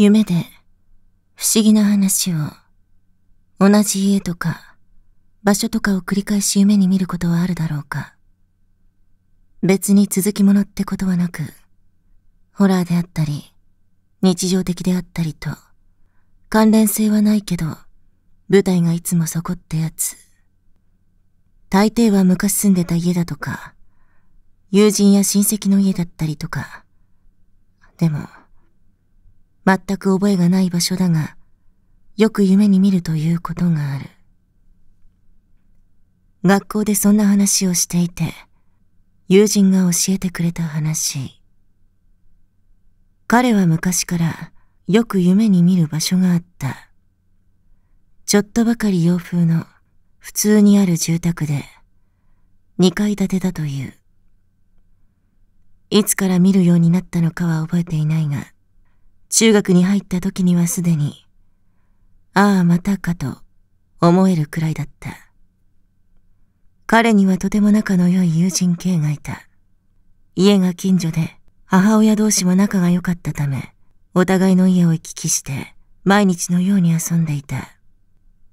夢で不思議な話を同じ家とか場所とかを繰り返し夢に見ることはあるだろうか別に続きものってことはなくホラーであったり日常的であったりと関連性はないけど舞台がいつもそこってやつ大抵は昔住んでた家だとか友人や親戚の家だったりとかでも全く覚えがない場所だが、よく夢に見るということがある。学校でそんな話をしていて、友人が教えてくれた話。彼は昔からよく夢に見る場所があった。ちょっとばかり洋風の普通にある住宅で、2階建てだという。いつから見るようになったのかは覚えていないが、中学に入った時にはすでに、ああまたかと思えるくらいだった。彼にはとても仲の良い友人 K がいた。家が近所で母親同士も仲が良かったため、お互いの家を行き来して毎日のように遊んでいた。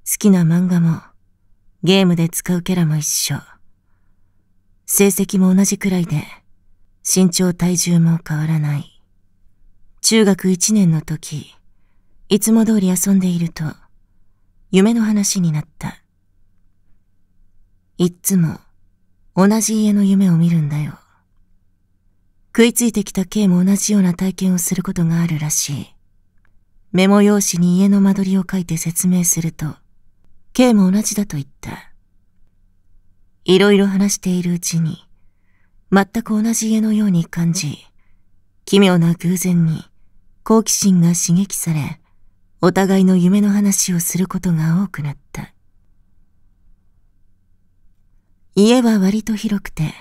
好きな漫画も、ゲームで使うキャラも一緒。成績も同じくらいで、身長体重も変わらない。中学1年の時、いつも通り遊んでいると、夢の話になった。いっつも、同じ家の夢を見るんだよ。食いついてきた K も同じような体験をすることがあるらしい。メモ用紙に家の間取りを書いて説明すると、K も同じだと言った。いろいろ話しているうちに、全く同じ家のように感じ、奇妙な偶然に、好奇心が刺激され、お互いの夢の話をすることが多くなった。家は割と広くて、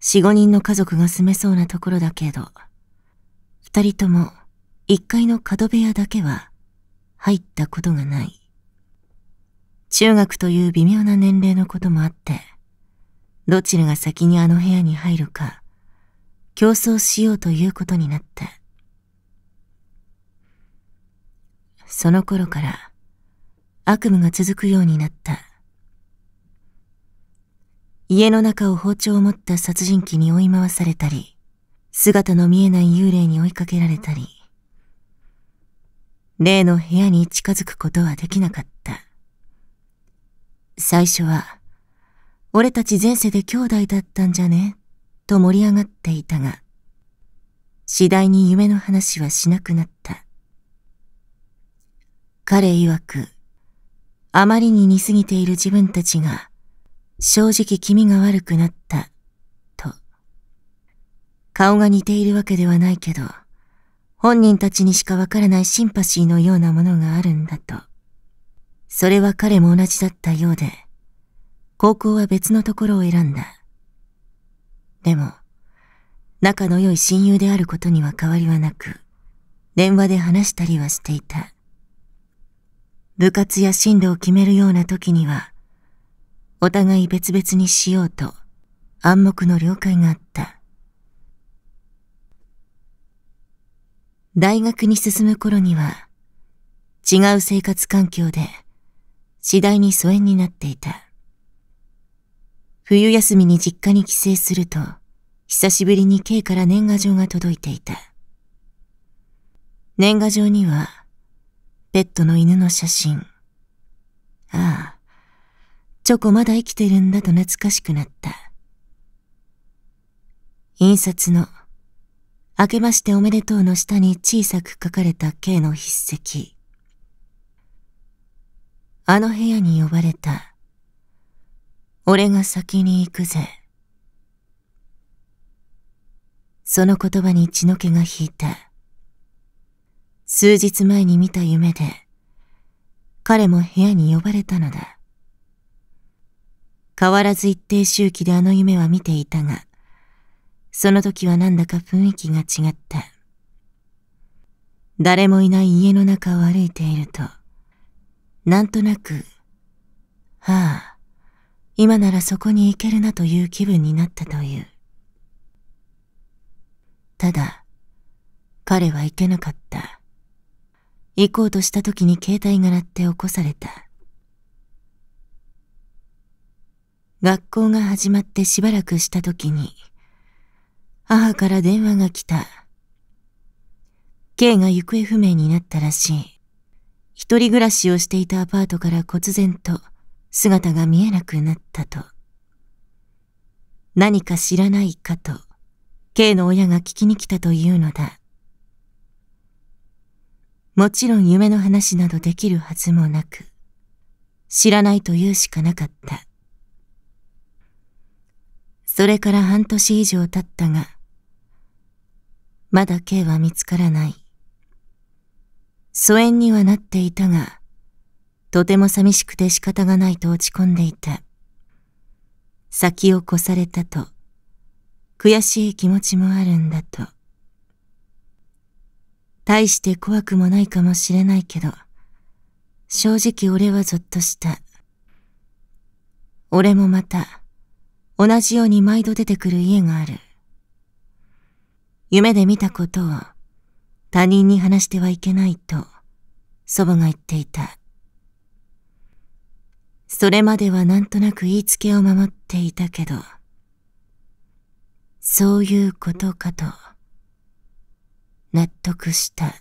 四五人の家族が住めそうなところだけど、二人とも一階の角部屋だけは入ったことがない。中学という微妙な年齢のこともあって、どちらが先にあの部屋に入るか、競争しようということになった。その頃から悪夢が続くようになった。家の中を包丁を持った殺人鬼に追い回されたり、姿の見えない幽霊に追いかけられたり、例の部屋に近づくことはできなかった。最初は、俺たち前世で兄弟だったんじゃねと盛り上がっていたが、次第に夢の話はしなくなった。彼曰く、あまりに似すぎている自分たちが、正直気味が悪くなった、と。顔が似ているわけではないけど、本人たちにしかわからないシンパシーのようなものがあるんだと。それは彼も同じだったようで、高校は別のところを選んだ。でも、仲の良い親友であることには変わりはなく、電話で話したりはしていた。部活や進路を決めるような時には、お互い別々にしようと暗黙の了解があった。大学に進む頃には、違う生活環境で次第に疎遠になっていた。冬休みに実家に帰省すると、久しぶりに K から年賀状が届いていた。年賀状には、ペットの犬の写真。ああ、チョコまだ生きてるんだと懐かしくなった。印刷の、明けましておめでとうの下に小さく書かれた K の筆跡。あの部屋に呼ばれた。俺が先に行くぜ。その言葉に血の気が引いた。数日前に見た夢で、彼も部屋に呼ばれたのだ。変わらず一定周期であの夢は見ていたが、その時はなんだか雰囲気が違った。誰もいない家の中を歩いていると、なんとなく、はあ、今ならそこに行けるなという気分になったという。ただ、彼は行けなかった。行こうとした時に携帯が鳴って起こされた。学校が始まってしばらくした時に、母から電話が来た。K が行方不明になったらしい。一人暮らしをしていたアパートから忽然と姿が見えなくなったと。何か知らないかと、K の親が聞きに来たというのだ。もちろん夢の話などできるはずもなく、知らないと言うしかなかった。それから半年以上経ったが、まだ K は見つからない。疎遠にはなっていたが、とても寂しくて仕方がないと落ち込んでいた。先を越されたと、悔しい気持ちもあるんだと。大して怖くもないかもしれないけど、正直俺はぞっとした。俺もまた、同じように毎度出てくる家がある。夢で見たことを他人に話してはいけないと祖母が言っていた。それまではなんとなく言いつけを守っていたけど、そういうことかと。納得した